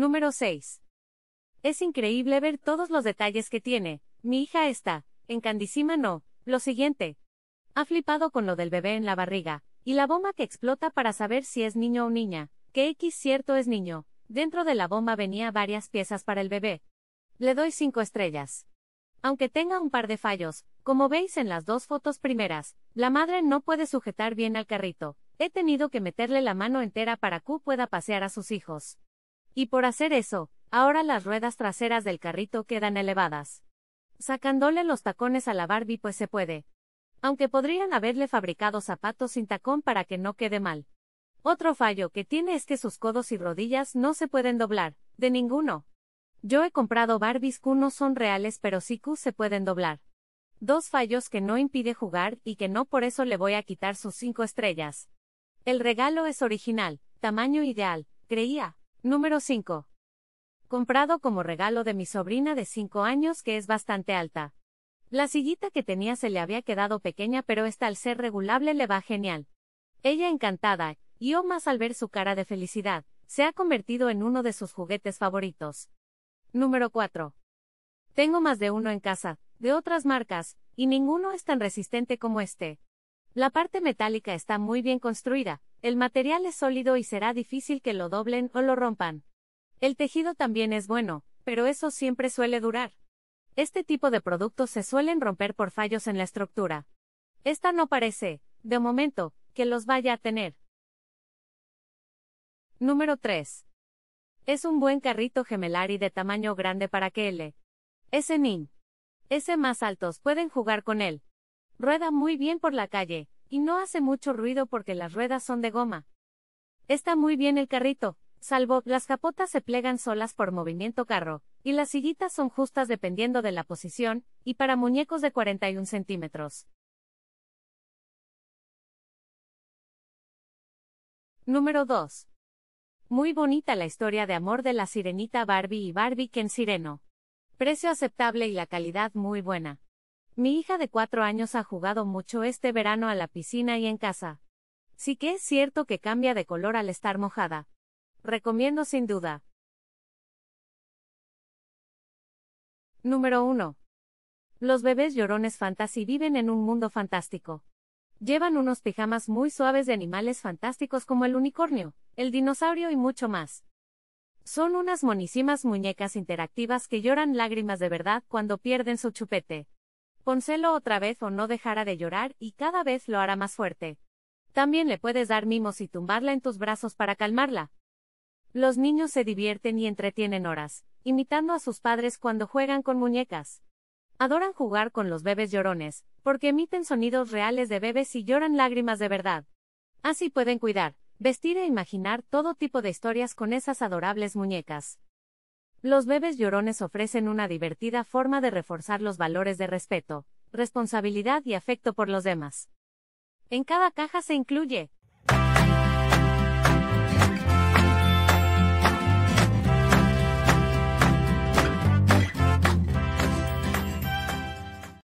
Número 6. Es increíble ver todos los detalles que tiene. Mi hija está, en candisima no, lo siguiente. Ha flipado con lo del bebé en la barriga, y la bomba que explota para saber si es niño o niña, que X cierto es niño. Dentro de la bomba venía varias piezas para el bebé. Le doy 5 estrellas. Aunque tenga un par de fallos, como veis en las dos fotos primeras, la madre no puede sujetar bien al carrito. He tenido que meterle la mano entera para que pueda pasear a sus hijos. Y por hacer eso, ahora las ruedas traseras del carrito quedan elevadas. Sacándole los tacones a la Barbie pues se puede. Aunque podrían haberle fabricado zapatos sin tacón para que no quede mal. Otro fallo que tiene es que sus codos y rodillas no se pueden doblar, de ninguno. Yo he comprado Barbies Q no son reales pero sí Q se pueden doblar. Dos fallos que no impide jugar y que no por eso le voy a quitar sus cinco estrellas. El regalo es original, tamaño ideal, creía, Número 5. Comprado como regalo de mi sobrina de 5 años que es bastante alta. La sillita que tenía se le había quedado pequeña pero esta al ser regulable le va genial. Ella encantada, y o más al ver su cara de felicidad, se ha convertido en uno de sus juguetes favoritos. Número 4. Tengo más de uno en casa, de otras marcas, y ninguno es tan resistente como este. La parte metálica está muy bien construida, el material es sólido y será difícil que lo doblen o lo rompan. El tejido también es bueno, pero eso siempre suele durar. Este tipo de productos se suelen romper por fallos en la estructura. Esta no parece, de momento, que los vaya a tener. Número 3. Es un buen carrito gemelar y de tamaño grande para que L. S. Nin. S más altos pueden jugar con él. Rueda muy bien por la calle, y no hace mucho ruido porque las ruedas son de goma. Está muy bien el carrito, salvo las capotas se plegan solas por movimiento carro, y las sillitas son justas dependiendo de la posición, y para muñecos de 41 centímetros. Número 2. Muy bonita la historia de amor de la sirenita Barbie y Barbie Ken Sireno. Precio aceptable y la calidad muy buena. Mi hija de cuatro años ha jugado mucho este verano a la piscina y en casa. Sí que es cierto que cambia de color al estar mojada. Recomiendo sin duda. Número 1. Los bebés llorones fantasy viven en un mundo fantástico. Llevan unos pijamas muy suaves de animales fantásticos como el unicornio, el dinosaurio y mucho más. Son unas monísimas muñecas interactivas que lloran lágrimas de verdad cuando pierden su chupete. Poncelo otra vez o no dejará de llorar y cada vez lo hará más fuerte. También le puedes dar mimos y tumbarla en tus brazos para calmarla. Los niños se divierten y entretienen horas, imitando a sus padres cuando juegan con muñecas. Adoran jugar con los bebés llorones, porque emiten sonidos reales de bebés y lloran lágrimas de verdad. Así pueden cuidar, vestir e imaginar todo tipo de historias con esas adorables muñecas. Los bebés llorones ofrecen una divertida forma de reforzar los valores de respeto, responsabilidad y afecto por los demás. En cada caja se incluye